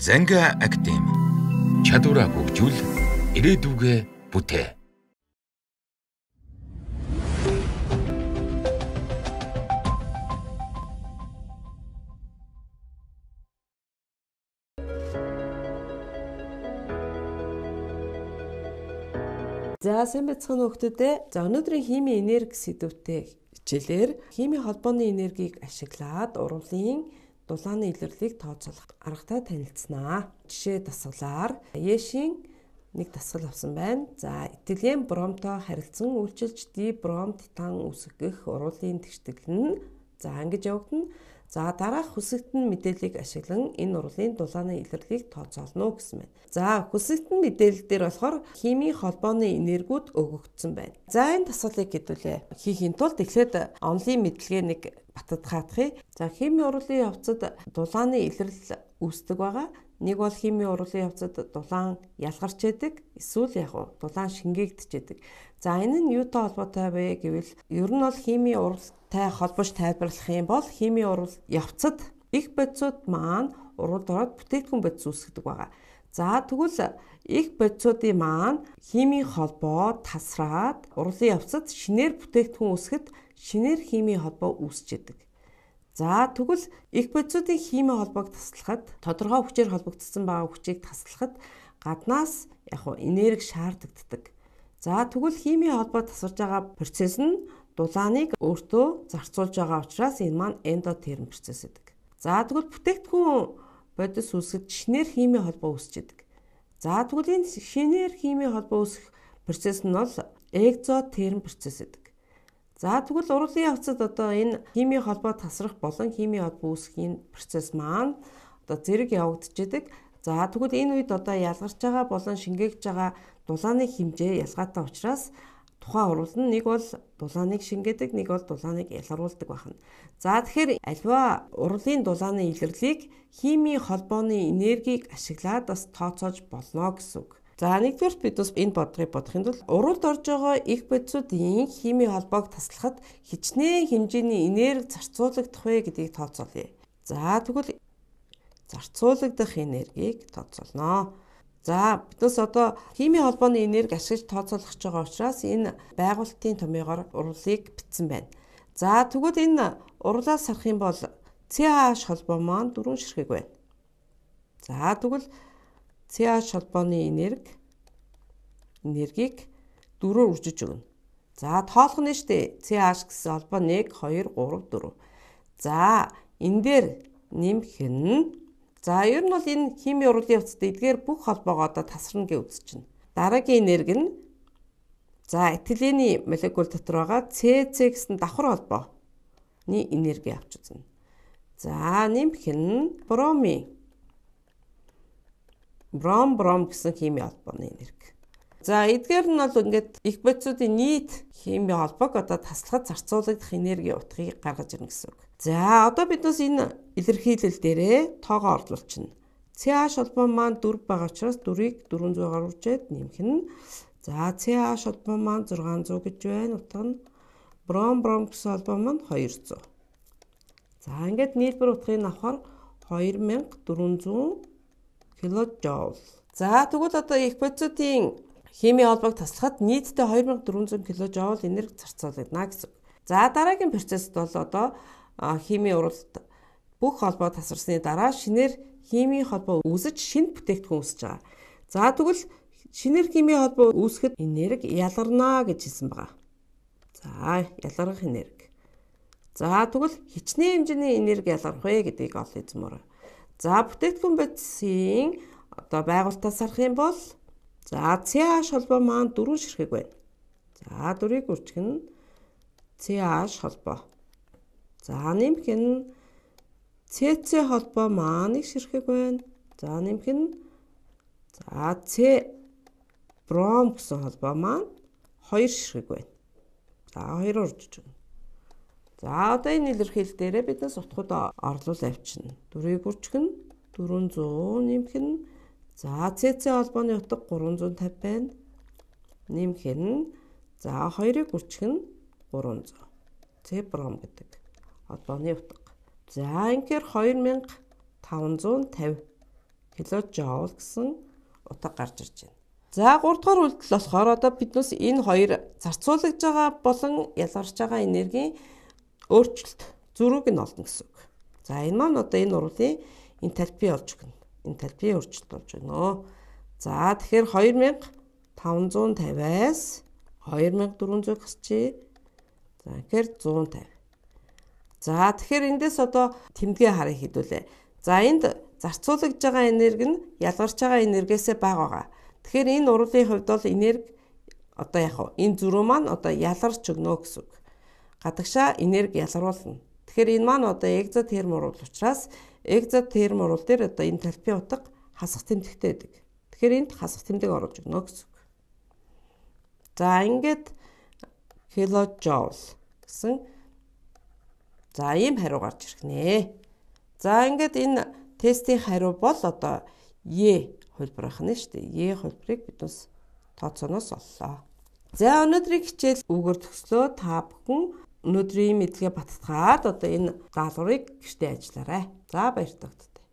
Занга Актем. Чадвараа хөгжүүл, ирээдүгэ бүтээ. За сайн бацхан хүүхдүүдээ. За өнөөдрийн химийн энерги сэдвүүтэй хичээлээр химийн холбооны энергийг ашиглаад урвлын дулааны илэрлийг тооцоолох аргатай танилцсанаа. Жишээ дасгалаар Ешийн нэг дасгал авсан байна. За, этилен бромтой харилцсан үйлчилж дибром титан үсгэх уруулын тэгштэг нь за ингэж явагдана. За дараах хүсэгтэн мэдээллийг ашиглан энэ урлагийн дулааны илэрлэгийг тооцоолно гэсэн байна. За хүсэгтэн мэдээлэл дээр болохоор химийн холбооны энергиуд өгөгдсөн байна. За энэ тасгалыг хэдүүлээ. Хийхин тулд эхлээд онлын мэдлэгээ нэг Батад хаадахыг. За хими урлагийн явцад дулааны илрэл үүсдэг байгаа. Нэг бол хими урлагийн явцад дулаан ялгарч яадаг, эсвэл яг дулаан шингээгдэж яадаг. За энэ нь юутай холбоотой вэ гэвэл ер нь бол хими урлагтай холбож тайлбарлах юм бол хими урлаг явцад их бодисууд маань урал дороод бүтээгдэхүүн бодис үүсгэдэг байгаа. За тэгвэл их бодисуудын маань химийн холбоо тасраад урлын явцад шинээр бүтээгдэхүүн үсгэд шинээр химийн холбоо үүсч идэг. За тэгвэл их бодисуудын химийн холбоог таслахад тодорхой хүчээр холбогдсон байгаа хүчийг таслахад гаднаас яг нь энерги шаарддаг. За тэгвэл химийн холбоо тасарж байгаа процесс нь дулааныг өөртөө зарцуулж байгаа учраас энэ маань эндотерм процесс гэдэг. За тэгвэл бүтээгдэхүүн бодис үүсгэж шинээр химийн холбоо үүсчихэд. За тэгвэл энэ шинээр химийн холбоо үүсэх процесс нь бол экзотерм процесс гэдэг. За тэгвэл урлагийн явцад одоо энэ хими холбоо тасрах болон хими хад үүсэх энэ процесс маань одоо зэрэг явагдаж идэг. За тэгвэл энэ үед одоо ялгарч байгаа болон шингээгдж байгаа дулааны хэмжээ ялгаатай учраас тухайн урвал нь нэг бол дулааныг шингээдэг, нэг бол дулааныг ялгаруулдаг байна. За тэгэхээр альва урлагийн дулааны илэрлийг хими холбооны энергийг ашиглаад бас тооцоож болно гэсэн үг. За нэгдүгээр бид бас энэ бодлогыг бодохын тулд уралд орж байгаа их бодисуудын хими холбоог таслахад хичнээн хэмжээний энерги зарцуулагдах вэ гэдгийг тооцоолъё. За тэгвэл зарцуулагдах энергийг тооцоолно. За биднес одоо хими холбооны энерги ашиглаж тооцоолох байгаа учраас энэ байгуултын томьёогоор уралыг битсэн байна. За тэгвэл энэ уралаас сарах юм бол CH холбоо маань дөрвөн ширхэг байна. За тэгвэл CH холбооны энерги энергийг дөрөөр үржиж өгнө. За тоолох нь штэ CH гэсэн холбоо 1 2 3 4. За энэ дээр нэмэх нь за ер нь бол энэ хими урлагийн хувцад эдгээр бүх холбоогоо одоо тасарна гэж үзэж байна. Дараагийн энерги нь за этилений молекул дотор байгаа CC гэсэн давхар холбооны энерги авч үзнэ. За нэмэх нь бромын бром бром гэсэн химийн холбооны энерги. За эдгээр нь бол ингээд их бодисуудын нийт химийн холбоог одоо таслахад зарцуулагдах энерги утгыг гаргаж ирнэ гэсэн үг. За одоо бид бас энэ илэрхийлэл дээрээ тоогоо орлуулчихна. CH холбоо маань 4 байгаа учраас 4-ийг 400 гаруй жээд нэмэх нь. За CH холбоо маань 600 гэж байна. Утга нь бром бром гэсэн холбоо маань 200. За ингээд нийлбэр утгыг авахаар 2400 киложоул. За тэгвэл одоо Эквацуудын химийн холбоог таслахад нийтдээ 2400 киложоул энерги зарцуулагдана гэсэн. За дараагийн процессд бол одоо химийн уралд бүх холбоо тасарсны дараа шинээр химийн холбоо үүсэж шинэ бүтээгдэхүүн үүсэж байгаа. За тэгвэл шинээр химийн холбоо үүсгэхэд энерги ялгарнаа гэж хэлсэн байгаа. За ялгарх энерги. За тэгвэл хичнээн хэмжээний энерги ялгарх вэ гэдгийг ол хэлмээр байна. За бүтээтгүн бодисын одоо байгуултаас харах юм бол за CH холбоо маань дөрвөн ширхэг байна. За дөрвийг үржих нь CH холбоо. За нэмэх нь CC холбоо маань нэг ширхэг байна. За нэмэх нь за C бром гэсэн холбоо маань хоёр ширхэг байна. За хоёр уржиж байна. За одоо энэ илэрхийлэл дээрээ биднес утгууд орлуул авчна. 4-ийг бүрчгэн 400 нэмэх нь за ЦЦ холбооны утга 350 байна. Нэмэх нь за 2-ыг бүрчгэн 300. Цепром гэдэг холбооны утга. За ингээр 2550 киложоул гэсэн утга гарч ирж байна. За 3 дугаар үйлдэл болохоор одоо биднес энэ хоёр зарцуулж байгаа болон ялгарч байгаа энергийн өөрчлөлт зөрүүг нь олно гэсэн үг. За энэ маань одоо энэ урлагийн энэ талбай олж өгнө. Энэ талбай өөрчлөлт болж өгнө. За тэгэхээр 2550-аас 2400 гэсчээ. За тэгэхээр 150. За тэгэхээр эндээс одоо тэмдгээ харъя хэдүүлээ. За энд зарцуулагдж байгаа энерги нь ялгарч байгаа энергиэсээ бага байгаа. Тэгэхээр энэ урлагийн хувьд бол энерги одоо яг энэ зөрүү маань одоо ялгарч өгнө гэсэн үг гадагшаа энерги ялгаруулна. Тэгэхээр энэ маань одоо экзотермурул учраас экзотермурул дээр одоо энэ талбын утга хасах тэмдэгтэй байдаг. Тэгэхээр энд хасах тэмдэг оруулж өгнө гэсэн үг. За ингээд киложоул гэсэн за ийм хариу гарч ирэх нэ. За ингээд энэ тестийн хариу бол одоо Е хөлбөр ахна шүү дээ. Е хөлбөрийг бид бас тооцооноос оллоо. За өнөөдрийн хичээл үгээр төгслөө. Та бүхэн өнөөдрийн мэдлэгээ баттгаад одоо энэ даалгаврыг гэртээ ажиллаарай. За баяр тагттай.